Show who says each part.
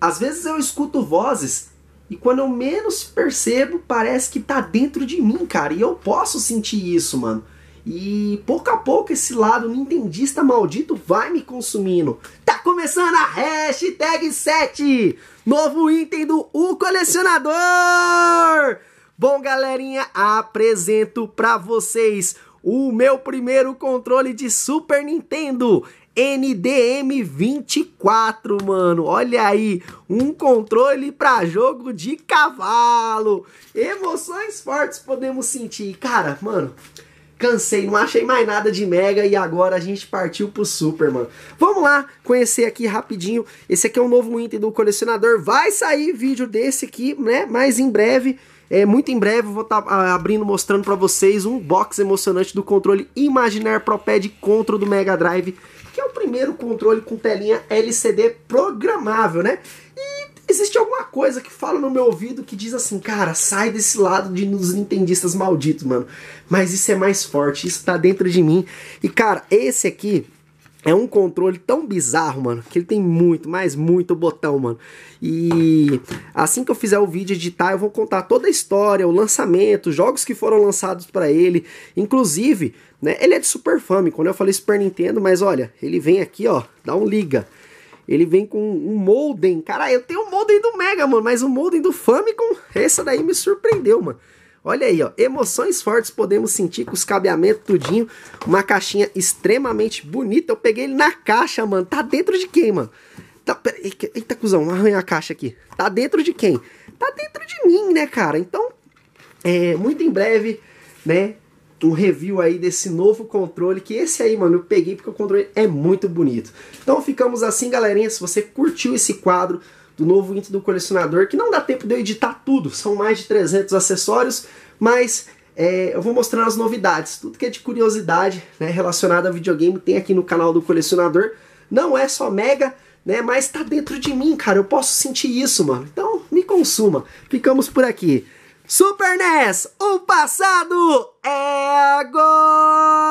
Speaker 1: Às vezes eu escuto vozes e quando eu menos percebo, parece que tá dentro de mim, cara. E eu posso sentir isso, mano. E pouco a pouco esse lado nintendista maldito vai me consumindo. Tá começando a hashtag 7, novo item do O Colecionador. Bom, galerinha, apresento para vocês o meu primeiro controle de Super Nintendo. NDM24, mano. Olha aí, um controle para jogo de cavalo. Emoções fortes podemos sentir. Cara, mano, cansei, não achei mais nada de Mega e agora a gente partiu pro Super, mano. Vamos lá conhecer aqui rapidinho. Esse aqui é um novo item do colecionador. Vai sair vídeo desse aqui, né? Mas em breve... É, muito em breve eu vou estar tá abrindo, mostrando para vocês um box emocionante do controle Imaginar Pro Pad Control do Mega Drive primeiro controle com telinha LCD programável, né? E existe alguma coisa que fala no meu ouvido que diz assim, cara, sai desse lado de dos nintendistas malditos, mano. Mas isso é mais forte, isso tá dentro de mim. E cara, esse aqui é um controle tão bizarro, mano, que ele tem muito, mas muito botão, mano. E assim que eu fizer o vídeo editar, eu vou contar toda a história, o lançamento, jogos que foram lançados para ele. Inclusive, né, ele é de Super Famicom, né? Eu falei Super Nintendo, mas olha, ele vem aqui, ó, dá um liga. Ele vem com um modem. Cara, eu tenho um modem do Mega, mano, mas o um modem do Famicom, essa daí me surpreendeu, mano. Olha aí, ó, emoções fortes podemos sentir com os cabeamentos tudinho. Uma caixinha extremamente bonita. Eu peguei ele na caixa, mano. Tá dentro de quem, mano? Tá, pera, eita, cuzão, arranha a caixa aqui. Tá dentro de quem? Tá dentro de mim, né, cara? Então, é, muito em breve, né, um review aí desse novo controle, que esse aí, mano, eu peguei porque o controle é muito bonito. Então ficamos assim, galerinha. Se você curtiu esse quadro, do novo índice do colecionador, que não dá tempo de eu editar tudo, são mais de 300 acessórios, mas é, eu vou mostrar as novidades, tudo que é de curiosidade né, relacionada a videogame tem aqui no canal do colecionador, não é só Mega, né, mas tá dentro de mim, cara, eu posso sentir isso, mano, então me consuma, ficamos por aqui. Super NES, o passado é agora!